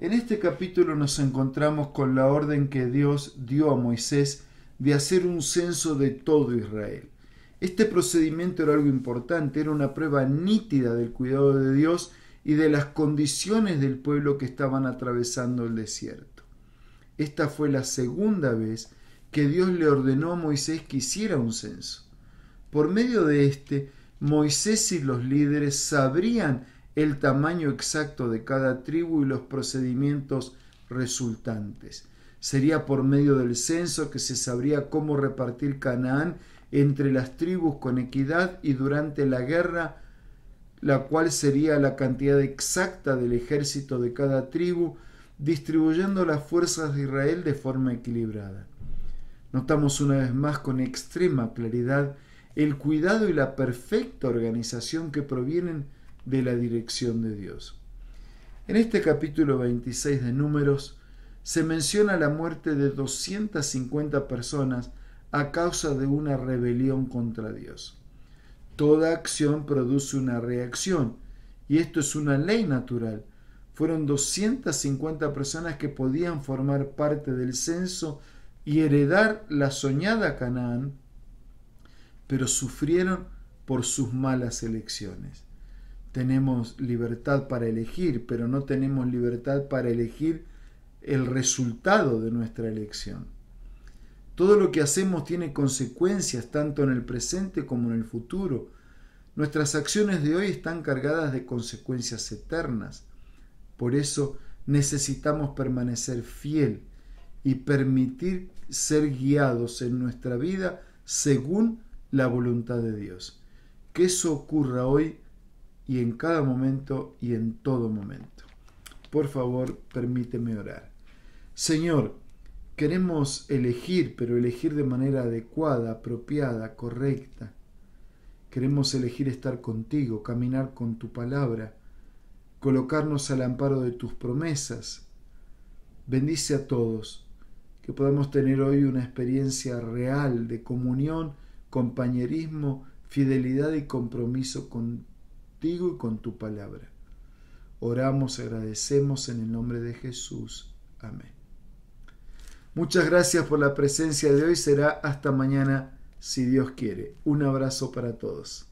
En este capítulo nos encontramos con la orden que Dios dio a Moisés de hacer un censo de todo Israel. Este procedimiento era algo importante, era una prueba nítida del cuidado de Dios y de las condiciones del pueblo que estaban atravesando el desierto. Esta fue la segunda vez que Dios le ordenó a Moisés que hiciera un censo. Por medio de este, Moisés y los líderes sabrían el tamaño exacto de cada tribu y los procedimientos resultantes. Sería por medio del censo que se sabría cómo repartir Canaán entre las tribus con equidad y durante la guerra, la cual sería la cantidad exacta del ejército de cada tribu, distribuyendo las fuerzas de Israel de forma equilibrada. Notamos una vez más con extrema claridad el cuidado y la perfecta organización que provienen de la dirección de Dios. En este capítulo 26 de Números se menciona la muerte de 250 personas a causa de una rebelión contra Dios. Toda acción produce una reacción y esto es una ley natural. Fueron 250 personas que podían formar parte del censo y heredar la soñada Canaán, pero sufrieron por sus malas elecciones tenemos libertad para elegir, pero no tenemos libertad para elegir el resultado de nuestra elección. Todo lo que hacemos tiene consecuencias tanto en el presente como en el futuro. Nuestras acciones de hoy están cargadas de consecuencias eternas. Por eso necesitamos permanecer fiel y permitir ser guiados en nuestra vida según la voluntad de Dios. Que eso ocurra hoy y en cada momento y en todo momento. Por favor, permíteme orar. Señor, queremos elegir, pero elegir de manera adecuada, apropiada, correcta. Queremos elegir estar contigo, caminar con tu palabra, colocarnos al amparo de tus promesas. Bendice a todos, que podamos tener hoy una experiencia real de comunión, compañerismo, fidelidad y compromiso con contigo y con tu palabra. Oramos, agradecemos en el nombre de Jesús. Amén. Muchas gracias por la presencia de hoy. Será hasta mañana, si Dios quiere. Un abrazo para todos.